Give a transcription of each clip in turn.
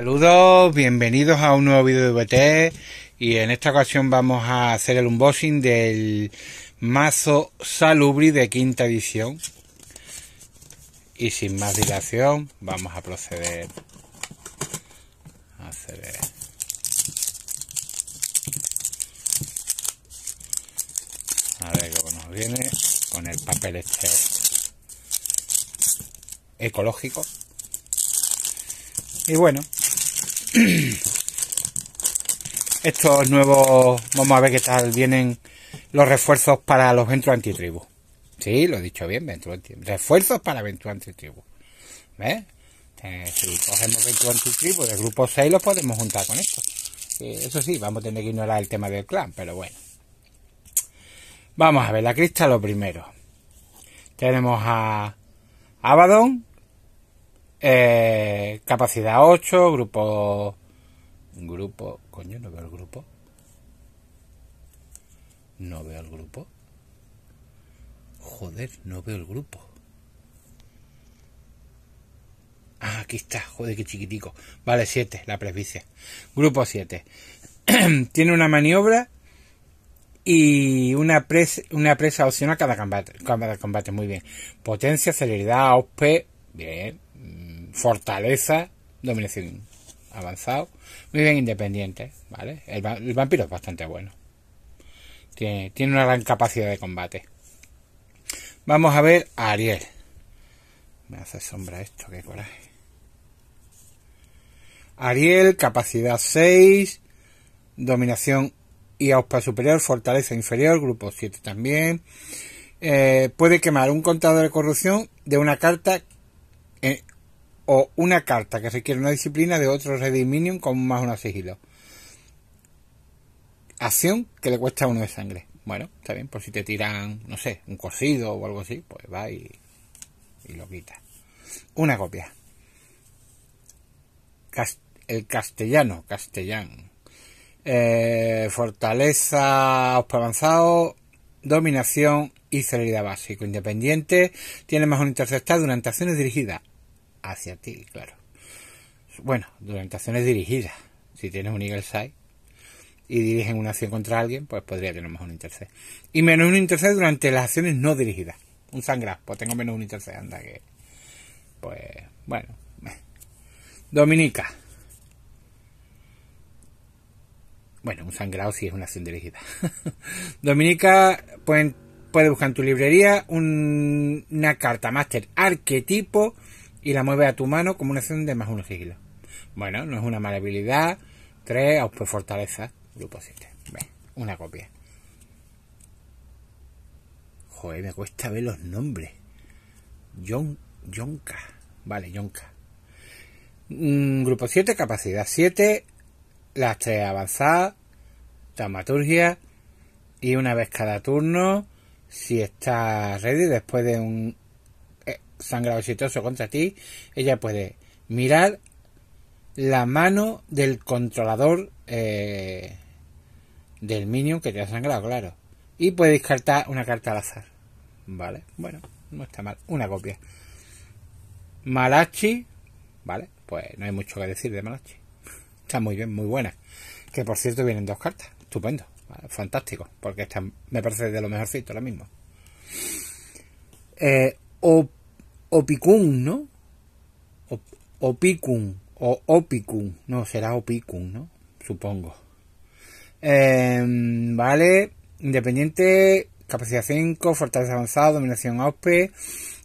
Saludos, bienvenidos a un nuevo vídeo de VT e y en esta ocasión vamos a hacer el unboxing del mazo Salubri de quinta edición y sin más dilación vamos a proceder a hacer a ver cómo nos viene con el papel este ecológico y bueno Estos nuevos, vamos a ver qué tal vienen los refuerzos para los anti Antitribu Sí, lo he dicho bien, Refuerzos para ventu Antitribus. Eh, si cogemos ventos Antitribu del grupo 6 los podemos juntar con esto. eso sí, vamos a tener que ignorar el tema del clan, pero bueno. Vamos a ver, la crista lo primero. Tenemos a Abaddon, eh, capacidad 8, grupo. Grupo. Coño, no veo el grupo. No veo el grupo. Joder, no veo el grupo. Ah, aquí está, joder, qué chiquitico. Vale, 7, la presbicia. Grupo 7. Tiene una maniobra y una, presa, una presa opcional cada combate, cada combate. Muy bien. Potencia, celeridad, OP. Bien, fortaleza, dominación avanzado, muy bien independiente, ¿vale? El, vampiro es bastante bueno. Tiene, una gran capacidad de combate. Vamos a ver a Ariel. Me hace sombra esto, qué coraje. Ariel, capacidad 6, dominación y auspa superior, fortaleza inferior, grupo 7 también. Eh, puede quemar un contador de corrupción de una carta eh, o una carta que requiere una disciplina de otro Rediminium con más una sigilo. Acción que le cuesta uno de sangre. Bueno, está bien, por si te tiran, no sé, un cocido o algo así, pues va y, y lo quita. Una copia. el castellano, castellán. Eh, fortaleza avanzado, dominación y celeridad básico. Independiente, tiene más un interceptado. durante acciones dirigidas hacia ti, claro. Bueno, durante acciones dirigidas. Si tienes un eagle side y dirigen una acción contra alguien, pues podría tener más un intercept. Y menos un intercept durante las acciones no dirigidas. Un Sangrado, pues tengo menos un intercept, anda que. Pues, bueno. Dominica. Bueno, un sangrado Si es una acción dirigida. Dominica pues, puede, buscar en tu librería una carta máster arquetipo y la mueve a tu mano como una acción de más un sigilo. Bueno, no es una mala habilidad. 3, por fortaleza, grupo 7. una copia. Joder, me cuesta ver los nombres. John, Jonka. Vale, Jonka. Mm, grupo 7, capacidad 7. Las tres avanzadas. Taumaturgia. Y una vez cada turno, si está ready, después de un sangrado exitoso contra ti, ella puede mirar la mano del controlador eh, del minion que te ha sangrado, claro. Y puede descartar una carta al azar. Vale, bueno, no está mal. Una copia. Malachi, vale, pues no hay mucho que decir de Malachi. Está muy bien, muy buena. Que por cierto vienen dos cartas. Estupendo, fantástico. Porque están, me parece de lo mejorcito ahora mismo. Eh, o opicum, ¿no? opicum o opicum, no, será opicum, ¿no? Supongo. Em, vale, independiente, capacidad 5, fortaleza avanzada, dominación op.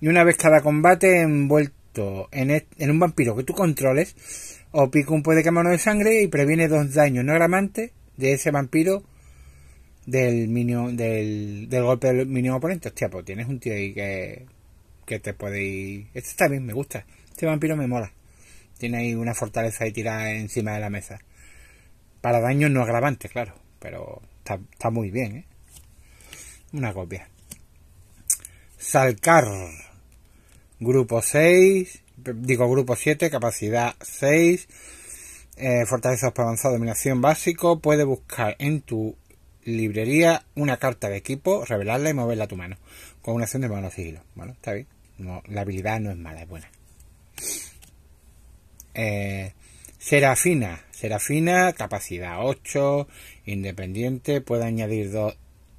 Y una vez cada combate envuelto e-, en, un vampiro que tú controles, Opicum puede quemarnos de sangre y previene dos daños no agramantes de ese vampiro del, minion, del, golpe del minion oponente. Hostia, pues tienes un tío ahí que que te podéis... Este está bien, me gusta. Este vampiro me mola. Tiene ahí una fortaleza de tirada encima de la mesa. Para daño no agravante, claro. Pero está, muy bien, ¿eh? Una copia. Salcar. Grupo 6. Digo, grupo 7. Capacidad 6. fortalezas eh, fortaleza para avanzar dominación básico. Puede buscar en tu librería una carta de equipo, revelarla y moverla a tu mano. Con una acción de mano sigilo. Bueno, está bien la habilidad no es mala, es buena. Eh, Serafina. Serafina, capacidad 8, independiente, puede añadir 2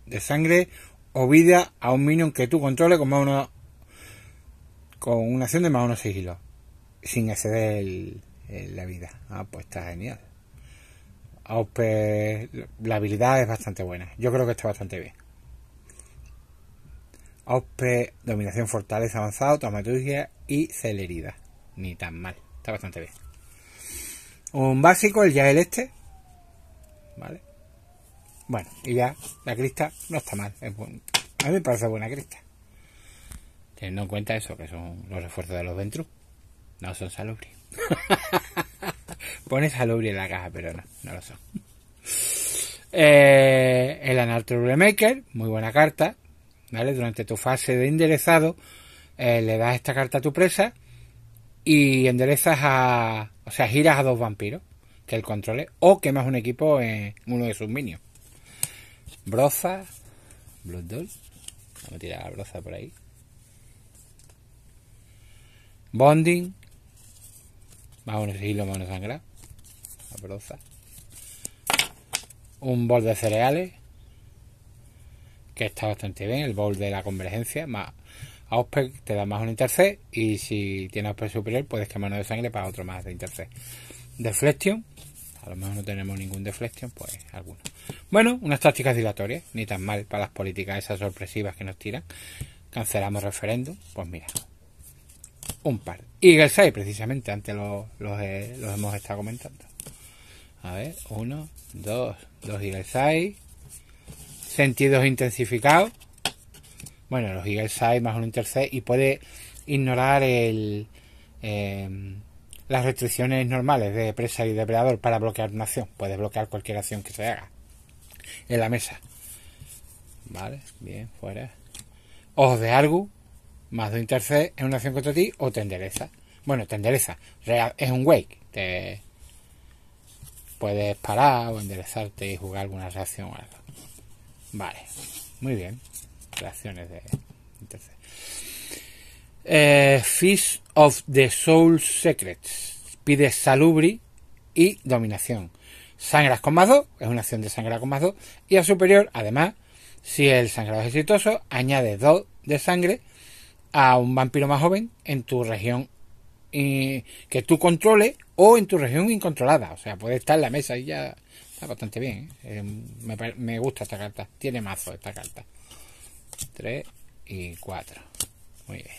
de sangre o vida a un minion que tú controles con uno, con una acción de más unos 6 sigilo sin exceder la vida. Ah, pues está genial. Ah, pues, la habilidad es bastante buena. Yo creo que está bastante bien. Ospe, dominación fortaleza avanzado taumaturgia y celeridad. Ni tan mal, está bastante bien. Un básico, el ya el este. ¿Vale? Bueno, y ya la crista no está mal. A mí me parece buena crista. Teniendo en cuenta eso, que son los refuerzos de los Ventru. No son salubri. Pone salubri en la caja, pero no, no lo son. Eh, el Anartro Remaker, muy buena carta. Durante tu fase de enderezado, eh, le das esta carta a tu presa y enderezas a. O sea, giras a dos vampiros que el controle o quemas un equipo en uno de sus minions. Broza, Blood Doll. Vamos a tirar la broza por ahí. Bonding. Vamos a lo Vamos a sangrar. La broza. Un bol de cereales que está bastante bien, el bowl de la convergencia, más Ausper te da más un interce y si tienes Auspec superior puedes quemar quemarnos de sangre para otro más de intercé Deflection, a lo mejor no tenemos ningún deflection, pues alguno. Bueno, unas tácticas dilatorias, ni tan mal para las políticas esas sorpresivas que nos tiran. Cancelamos referéndum, pues mira, un par. Y 6 precisamente, antes los, los, hemos estado comentando. A ver, uno, dos, dos 6 sentidos intensificados. Bueno, los Eagle más un intercept y puede ignorar el, em, las restricciones normales de presa y depredador para bloquear una acción. Puede bloquear cualquier acción que se haga en la mesa. Vale, bien, fuera. Ojos de Argu, más de intercept en una acción contra ti o Tendereza. Bueno, Tendereza Es un wake. puedes parar o enderezarte y jugar alguna reacción o algo. Vale, muy bien. Reacciones de Fish eh, of the Soul Secrets pide salubri y dominación. Sangras con más dos es una acción de sangre con más dos Y a superior, además, si el sangrado es exitoso, añade dos de sangre a un vampiro más joven en tu región eh, que tú controles o en tu región incontrolada. O sea, puede estar en la mesa y ya bastante bien. ¿eh? Me, me, gusta esta carta. Tiene mazo esta carta. 3 y 4. Muy bien.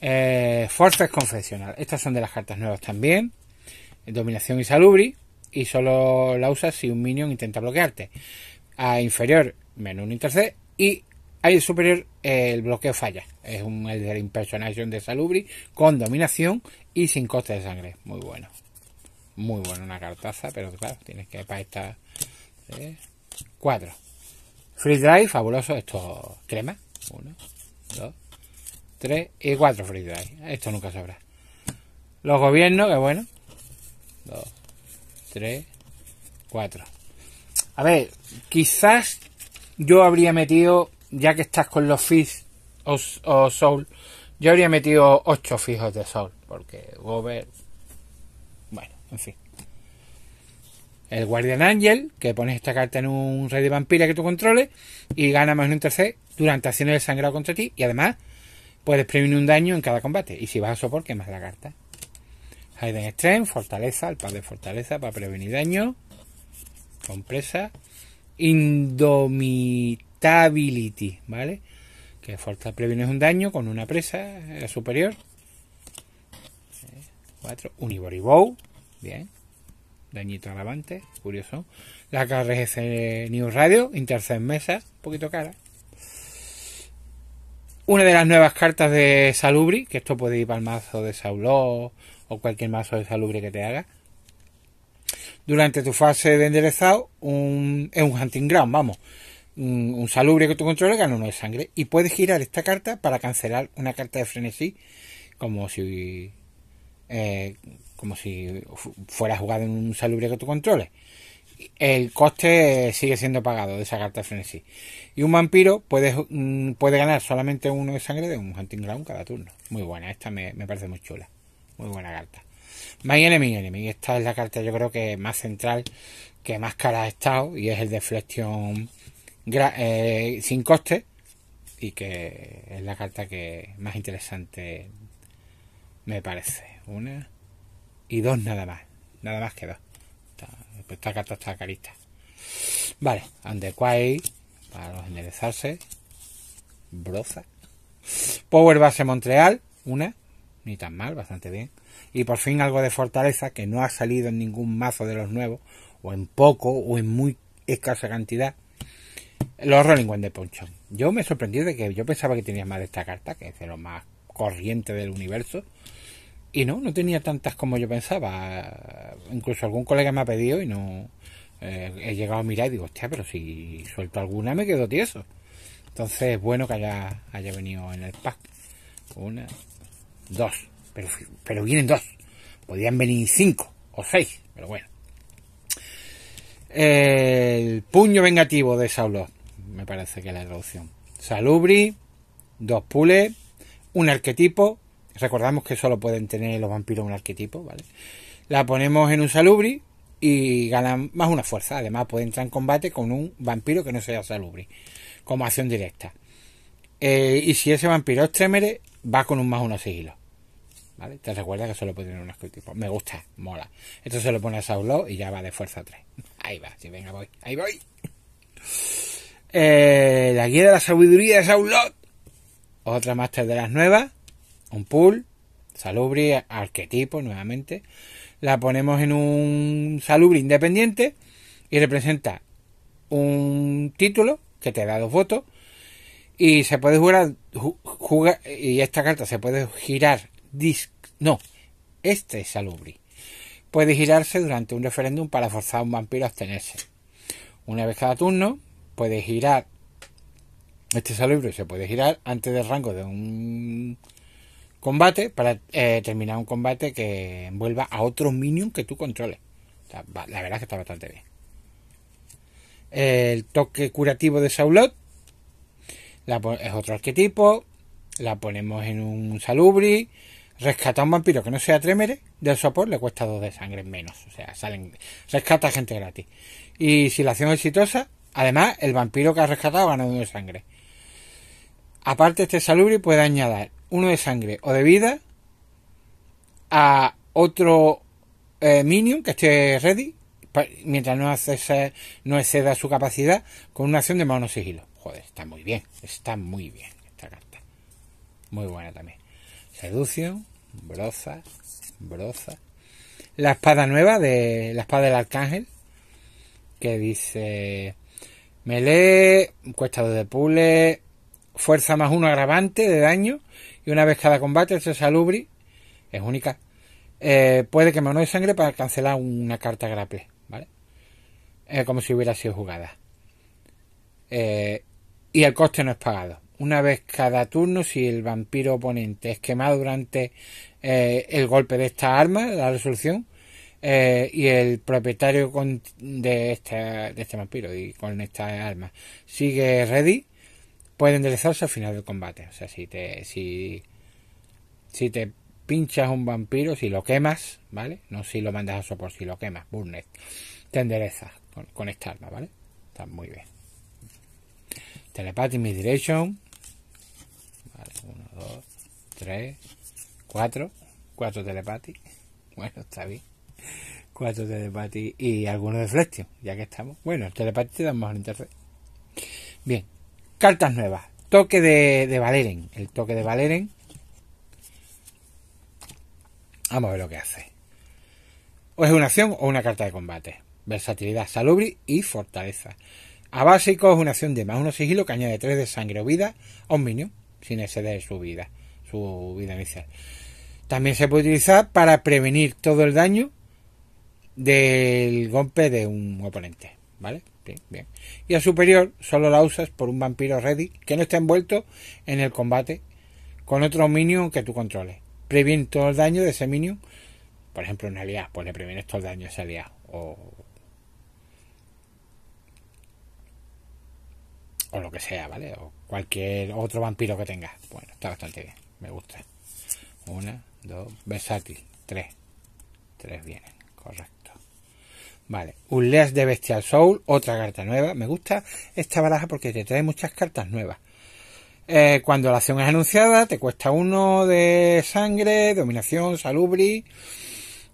Eh, Forces Confesional. Estas son de las cartas nuevas también. Dominación y Salubri. Y solo la usas si un minion intenta bloquearte. A inferior, menos un intercede. Y el superior, el bloqueo falla. Es un el de Impersonation de Salubri con dominación y sin coste de sangre. Muy bueno. Muy buena una cartaza, pero claro, tienes que para esta. ¿eh? Cuatro. Free drive, fabuloso. Esto crema. Uno, dos, tres y cuatro free drive. Esto nunca sabrá Los gobiernos, que bueno. Dos, tres, cuatro. A ver, quizás yo habría metido, ya que estás con los fees o, soul, yo habría metido ocho fijos de soul, porque Gober bueno, en fin. El Guardian Angel, que pones esta carta en un rey de vampira que tú controles y gana más un tercer durante acciones de sangrado contra ti y además puedes prevenir un daño en cada combate. Y si vas a sopor, más la carta. Hayden Strength, fortaleza, el par de fortaleza para prevenir daño. Compresa. Indomitability, ¿vale? Que fortaleza previenes un daño con una presa superior. 4. Uniboribow. Bien. Dañito alavante. Curioso. La KRGC New Radio. Intercept Mesa. Un poquito cara. Una de las nuevas cartas de Salubri. Que esto puede ir para el mazo de Sauló. O cualquier mazo de Salubri que te haga. Durante tu fase de enderezado. Un, es un hunting ground. Vamos un Salubri que tú controles gana uno de sangre. Y puedes girar esta carta para cancelar una carta de frenesí, como si eh, como si fuera jugado en un salubre que tú controles. El coste sigue siendo pagado de esa carta de frenesí. Y un vampiro puede, mm, puede ganar solamente uno de sangre de un hunting ground cada turno. Muy buena, esta me, parece muy chula. Muy buena carta. My Enemy Enemy. Esta es la carta yo creo que más central, que más cara ha estado. Y es el de eh, sin coste. Y que es la carta que más interesante me parece. Una y dos nada más. Nada más que dos. Pues esta, carta está carita. Vale, Underquay para los enderezarse. Broza. Power Base Montreal, una. Ni tan mal, bastante bien. Y por fin algo de fortaleza que no ha salido en ningún mazo de los nuevos, o en poco, o en muy escasa cantidad. Los Rolling One de Ponchón Yo me sorprendí de que yo pensaba que tenía más de esta carta, que es de lo más corriente del universo. Y no, no tenía tantas como yo pensaba. Incluso algún colega me ha pedido y no. Eh, he llegado a mirar y digo, hostia, pero si suelto alguna me quedo tieso. Entonces, bueno que haya, haya venido en el pack. Una, dos. Pero, pero vienen dos. Podían venir cinco o seis, pero bueno. El puño vengativo de Saulo, me parece que es la traducción. Salubri, dos pules, un arquetipo, recordamos que solo pueden tener los vampiros un arquetipo, ¿vale? La ponemos en un salubri y ganan más una fuerza. Además, puede entrar en combate con un vampiro que no sea salubri, como acción directa. Eh, y si ese vampiro es tremere, va con un más uno sigilo. ¿Vale? Te recuerda que solo puede tener un arquetipo. Me gusta, mola. Esto se lo pone a Saulo y ya va de fuerza 3. Ahí va, si venga, voy. Ahí voy. Eh, la guía de la sabiduría de Saulot. Otra máster de las nuevas un pool salubre, arquetipo nuevamente. La ponemos en un salubri independiente y representa un título que te da dos votos y se puede jugar, y esta carta se puede girar disc, no, este salubri salubre puede girarse durante un referéndum para forzar a un vampiro a abstenerse. Una vez cada turno puede girar este salubre se puede girar antes del rango de un combate para eh, terminar un combate que envuelva a otro minion que tú controles. la verdad que está bastante bien. El toque curativo de Saulot es otro arquetipo. La ponemos en un salubri. Rescata a un vampiro que no sea Tremere del sopor, le cuesta dos de sangre menos. O sea, salen, rescata gente gratis. Y si la acción exitosa, además el vampiro que ha rescatado gana uno de sangre. Aparte, este salubri puede añadir uno de sangre o de vida a otro eh, minion que esté ready mientras no, hace, no exceda su capacidad con una acción de mano sigilo. Joder, está muy bien, está muy bien esta carta. Muy buena también. Seducción, broza, broza. La espada nueva de la espada del arcángel que dice melee, cuesta de pule, fuerza más uno agravante de daño y una vez cada combate, se salubri, es única, eh, puede que de sangre para cancelar una carta grapple, ¿vale? como si hubiera sido jugada. Eh, y el coste no es pagado. Una vez cada turno, si el vampiro oponente es quemado durante eh, el golpe de esta arma, la resolución, y el propietario de, de este vampiro y con esta arma sigue ready, puede enderezarse al final del combate. O sea, si te, si, si te pinchas un vampiro, si lo quemas, ¿vale? No si lo mandas a por si lo quemas, Burnet, te endereza con, esta arma, ¿vale? Está muy bien. Telepathy midirection Vale, uno, dos, tres, cuatro. Cuatro telepathy. Bueno, está bien. Cuatro telepathy y algunos de ya que estamos. Bueno, el telepathy te da más interfaz. Bien, Cartas nuevas. Toque de, de Valeren. El toque de Valeren. Vamos a ver lo que hace. O es una acción o una carta de combate. Versatilidad, salubri y fortaleza. A básico es una acción de más uno sigilo que añade 3 de sangre o vida a un minion sin exceder su vida, su vida inicial. También se puede utilizar para prevenir todo el daño del golpe de un oponente, ¿vale? Bien, este, bien. Y a superior solo la usas por un vampiro ready que no está envuelto en el combate con otro minion que tú controles. Previene todo el daño de ese minion. Por ejemplo, un aliado, pues le previenes todo el daño a ese aliado. O, o lo que sea, ¿vale? O cualquier otro vampiro que tengas. Bueno, está bastante bien. Me gusta. Una, dos, versátil. Tres. Tres vienen. Correcto. Vale, un Leas de Bestial Soul, otra carta nueva. Me gusta esta baraja porque te trae muchas cartas nuevas. Eh, cuando la acción es anunciada, te cuesta uno de sangre, dominación, salubri.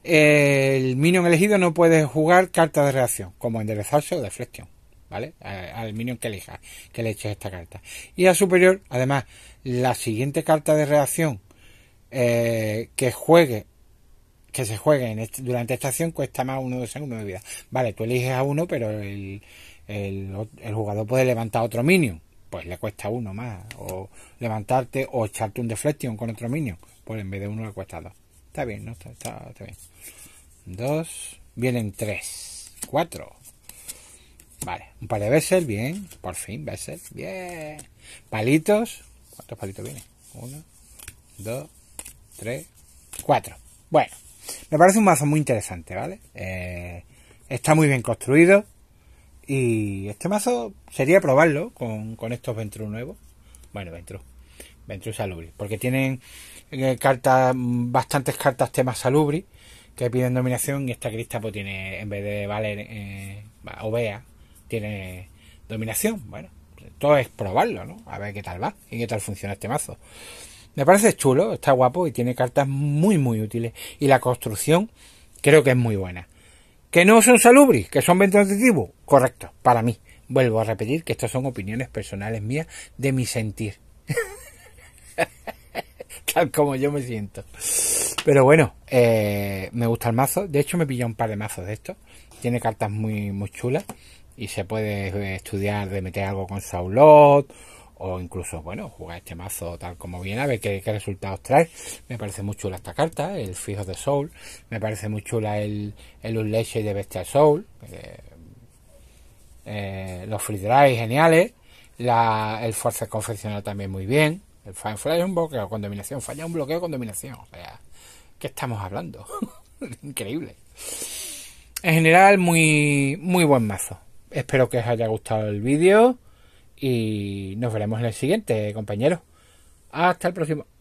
el minion elegido no puede jugar carta de reacción, como enderezarse o deflexión. ¿Vale? Al minion que elija que le eches esta carta. Y a superior, además, la siguiente carta de reacción eh, que juegue que se juegue este, durante esta acción cuesta más uno de sangre, uno de vida. Vale, tú eliges a uno, pero el, el, el jugador puede levantar otro minion. Pues le cuesta uno más. O levantarte o echarte un deflection con otro minion. Pues en vez de uno le cuesta dos. Está bien, ¿no? Está, bien. Dos. Vienen tres. Cuatro. Vale. Un par de veces, bien. Por fin, veces. Bien. Palitos. ¿Cuántos palitos vienen? Uno, dos, tres, cuatro. Bueno. Me parece un mazo muy interesante, ¿vale? Eh, está muy bien construido. Y este mazo sería probarlo con, con estos Ventru nuevos. Bueno, Ventru. Ventru Salubri. Porque tienen eh, cartas, bastantes cartas temas Salubri que piden dominación. Y esta crista pues tiene, en vez de Valer eh, Ovea, tiene dominación. Bueno, todo es probarlo, ¿no? A ver qué tal va y qué tal funciona este mazo. Me parece chulo, está guapo y tiene cartas muy, muy útiles. Y la construcción creo que es muy buena. Que no son salubris, que son tentativos, correcto, para mí. Vuelvo a repetir que estas son opiniones personales mías de mi sentir. Tal como yo me siento. Pero bueno, eh, me gusta el mazo. De hecho, me pillé un par de mazos de estos. Tiene cartas muy, muy chulas. Y se puede eh, estudiar de meter algo con Saulot o incluso, bueno, jugar este mazo tal como viene, a ver qué, resultados trae. Me parece muy chula esta carta, el Fijo de Soul, me parece muy chula el, el Unleash de Bestial Soul, eh, eh, los Free Drive geniales, la, el Force Confeccional también muy bien, el Firefly Fly un bloqueo con dominación, falla un bloqueo con dominación, o sea, ¿qué estamos hablando? Increíble. En general, muy, muy buen mazo. Espero que os haya gustado el vídeo y nos veremos en el siguiente, compañeros. Hasta el próximo.